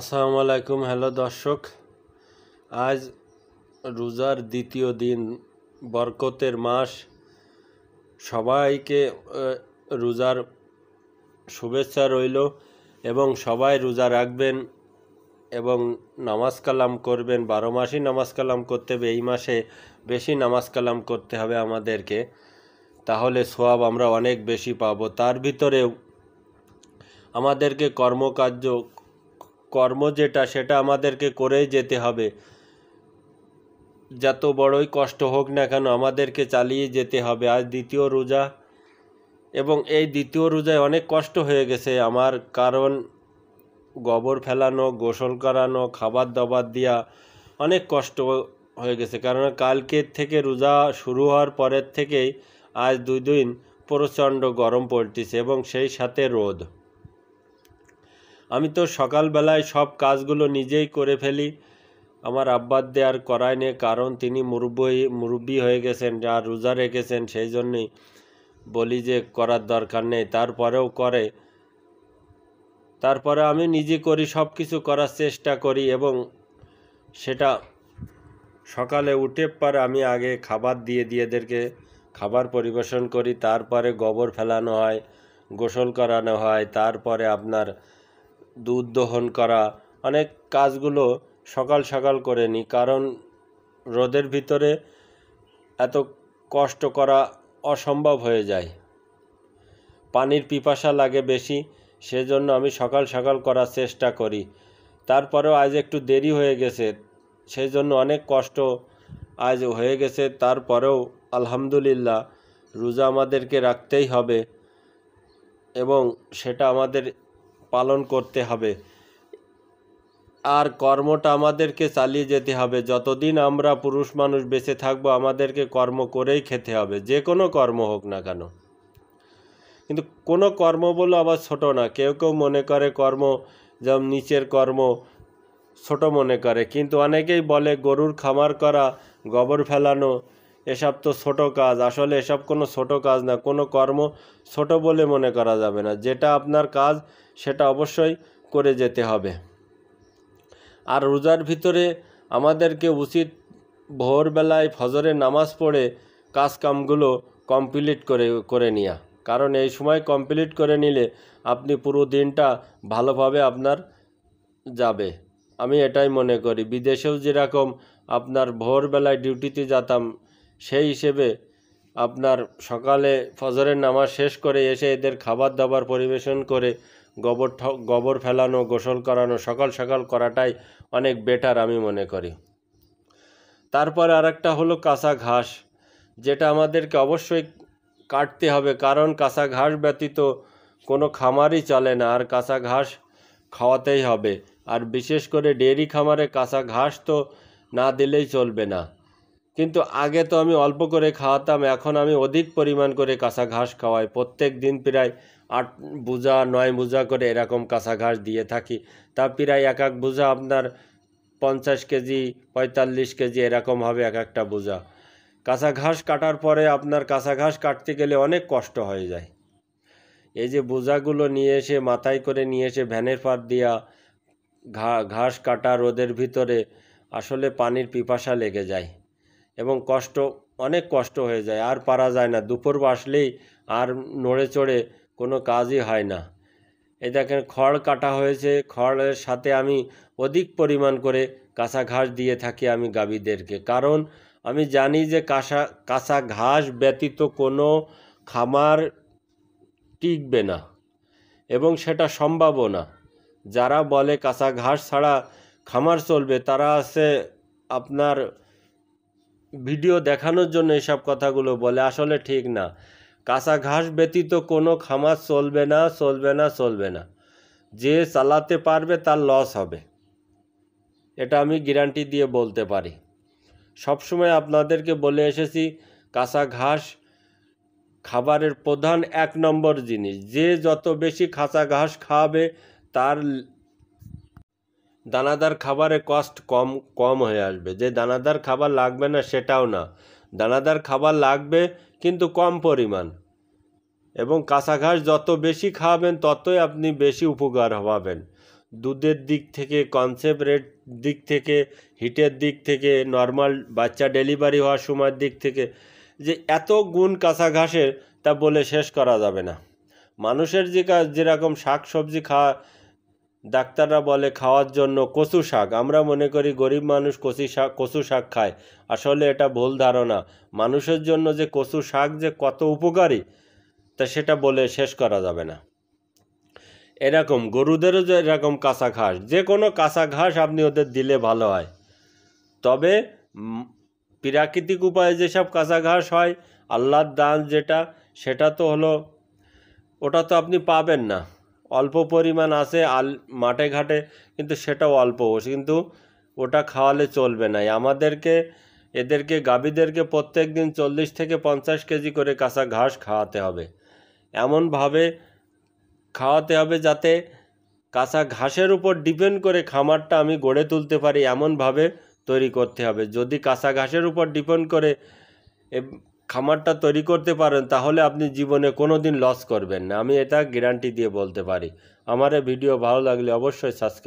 আসসালামু আলাইকুম হ্যালো দর্শক আজ রোজার দ্বিতীয় দিন বরকতের মাস সবাইকে রোজার শুভেচ্ছা রইল এবং সবাই রোজা রাখবেন এবং নামাজ কালাম করবেন বারো মাসই নামাজ কালাম করতে হবে এই মাসে বেশি নামাজ কালাম করতে হবে আমাদেরকে তাহলে সোয়াব আমরা অনেক বেশি পাব তার ভিতরেও আমাদেরকে কর্মকার্য কর্ম যেটা সেটা আমাদেরকে করেই যেতে হবে যত বড়ই কষ্ট হোক না কেন আমাদেরকে চালিয়ে যেতে হবে আজ দ্বিতীয় রোজা এবং এই দ্বিতীয় রোজায় অনেক কষ্ট হয়ে গেছে আমার কারণ গোবর ফেলানো গোসল করানো খাবার দাবার দেওয়া অনেক কষ্ট হয়ে গেছে কারণ কালকের থেকে রোজা শুরু হওয়ার পরের থেকেই আজ দুই দিন প্রচণ্ড গরম পড়তেছে এবং সেই সাথে রোদ আমি তো সকালবেলায় সব কাজগুলো নিজেই করে ফেলি আমার আব্বার দেয়ার করায় নে কারণ তিনি মুরব্বী মুরব্বী হয়ে গেছেন আর রোজা রেখেছেন সেই জন্যই বলি যে করার দরকার নেই তারপরেও করে তারপরে আমি নিজে করি সব কিছু করার চেষ্টা করি এবং সেটা সকালে উঠে পর আমি আগে খাবার দিয়ে দিয়েদেরকে খাবার পরিবেশন করি তারপরে গোবর ফেলানো হয় গোসল করানো হয় তারপরে আপনার দুধ দহন করা অনেক কাজগুলো সকাল সকাল করে নিই কারণ রোদের ভিতরে এত কষ্ট করা অসম্ভব হয়ে যায় পানির পিপাসা লাগে বেশি সেজন্য আমি সকাল সকাল করার চেষ্টা করি তারপরেও আজ একটু দেরি হয়ে গেছে সেই জন্য অনেক কষ্ট আজ হয়ে গেছে তারপরেও আলহামদুলিল্লাহ রোজা আমাদেরকে রাখতেই হবে এবং সেটা আমাদের পালন করতে হবে আর কর্মটা আমাদেরকে চালিয়ে যেতে হবে যতদিন আমরা পুরুষ মানুষ বেঁচে থাকব আমাদেরকে কর্ম করেই খেতে হবে যে কোনো কর্ম হোক না কেন কিন্তু কোনো কর্ম বলে আবার ছোট না কেউ কেউ মনে করে কর্ম যেমন নিচের কর্ম ছোট মনে করে কিন্তু অনেকেই বলে গরুর খামার করা গোবর ফেলানো এসব তো ছোটো কাজ আসলে এসব কোনো ছোট কাজ না কোনো কর্ম ছোট বলে মনে করা যাবে না যেটা আপনার কাজ সেটা অবশ্যই করে যেতে হবে আর রোজার ভিতরে আমাদেরকে উচিত ভোরবেলায় ফজরের নামাজ পড়ে কাজকামগুলো কমপ্লিট করে করে নেওয়া কারণ এই সময় কমপ্লিট করে নিলে আপনি পুরো দিনটা ভালোভাবে আপনার যাবে আমি এটাই মনে করি বিদেশেও যেরকম আপনার ভোরবেলায় ডিউটিতে যেতাম সেই হিসেবে আপনার সকালে ফজরের নামাজ শেষ করে এসে এদের খাবার দাবার পরিবেশন করে গোবর গোবর ফেলানো গোসল করানো সকাল সকাল করাটাই অনেক বেটার আমি মনে করি তারপরে আরেকটা হলো কাঁচা ঘাস যেটা আমাদেরকে অবশ্যই কাটতে হবে কারণ কাঁচা ঘাস ব্যতীত কোনো খামারই চলে না আর কাঁচা ঘাস খাওয়াতেই হবে আর বিশেষ করে ডেয়ারি খামারে কাঁচা ঘাস তো না দিলেই চলবে না কিন্তু আগে তো আমি অল্প করে খাওয়াতাম এখন আমি অধিক পরিমাণ করে কাঁচা ঘাস খাওয়াই প্রত্যেক দিন প্রায় আট বুজা নয় বুজা করে এরকম কাঁচা ঘাস দিয়ে থাকি তা প্রায় এক এক বুজা আপনার পঞ্চাশ কেজি পঁয়তাল্লিশ কেজি এরকম হবে এক একটা বুজা কাঁচা ঘাস কাটার পরে আপনার কাঁচা ঘাস কাটতে গেলে অনেক কষ্ট হয়ে যায় এই যে বোঝাগুলো নিয়ে এসে মাথায় করে নিয়ে এসে ভ্যানের পার দিয়া ঘাস কাটা রোদের ভিতরে আসলে পানির পিপাসা লেগে যায় এবং কষ্ট অনেক কষ্ট হয়ে যায় আর পারা যায় না দুপুর বাসলেই আর নড়ে চড়ে কোনো কাজই হয় না এ দেখেন খড় কাটা হয়েছে খড়ের সাথে আমি অধিক পরিমাণ করে কাঁচা ঘাস দিয়ে থাকি আমি গাভীদেরকে কারণ আমি জানি যে কাঁসা কাঁচা ঘাস ব্যতীত কোনো খামার টিকবে না এবং সেটা সম্ভাবও না যারা বলে কাঁচা ঘাস ছাড়া খামার চলবে তারা আছে আপনার ভিডিও দেখানোর জন্য এসব কথাগুলো বলে আসলে ঠিক না কাঁচা ঘাস ব্যতীত কোনো খামার চলবে না চলবে না চলবে না যে চালাতে পারবে তার লস হবে এটা আমি গ্যারান্টি দিয়ে বলতে পারি সবসময় আপনাদেরকে বলে এসেছি কাঁচা ঘাস খাবারের প্রধান এক নম্বর জিনিস যে যত বেশি খাঁচা ঘাস খাওয়াবে তার দানাদার খাবারে কস্ট কম কম হয়ে আসবে যে দানাদার খাবার লাগবে না সেটাও না দানাদার খাবার লাগবে কিন্তু কম পরিমাণ এবং কাঁচা ঘাস যত বেশি খাওয়াবেন ততই আপনি বেশি উপকার হবেন দুধের দিক থেকে কনসেপ্ট রেট দিক থেকে হিটের দিক থেকে নর্মাল বাচ্চা ডেলিভারি হওয়ার সময়ের দিক থেকে যে এত গুণ কাঁচা ঘাসের তা বলে শেষ করা যাবে না মানুষের যে যেরকম শাক সবজি খাওয়া ডাক্তাররা বলে খাওয়ার জন্য কচু শাক আমরা মনে করি গরিব মানুষ কচি শাক কচু শাক খায় আসলে এটা ভুল ধারণা মানুষের জন্য যে কচু শাক যে কত উপকারী তা সেটা বলে শেষ করা যাবে না এরকম গরুদেরও যে এরকম কাঁচা ঘাস যে কোনো কাঁচা ঘাস আপনি ওদের দিলে ভালো হয় তবে প্রাকৃতিক উপায়ে যেসব কাঁচা ঘাস হয় আল্লাহর দান যেটা সেটা তো হলো ওটা তো আপনি পাবেন না অল্প পরিমাণ আসে আল মাঠে ঘাটে কিন্তু সেটাও অল্প কিন্তু ওটা খাওয়ালে চলবে না আমাদেরকে এদেরকে গাভীদেরকে প্রত্যেক দিন চল্লিশ থেকে পঞ্চাশ কেজি করে কাঁচা ঘাস খাওয়াতে হবে এমনভাবে খাওয়াতে হবে যাতে কাঁচা ঘাসের উপর ডিপেন্ড করে খামারটা আমি গড়ে তুলতে পারি এমনভাবে তৈরি করতে হবে যদি কাঁচা ঘাসের উপর ডিপেন্ড করে খামারটা তৈরি করতে পারেন তাহলে আপনি জীবনে কোনো দিন লস করবেন না আমি এটা গ্যারান্টি দিয়ে বলতে পারি আমার ভিডিও ভালো লাগলে অবশ্যই সাবস্ক্রাইব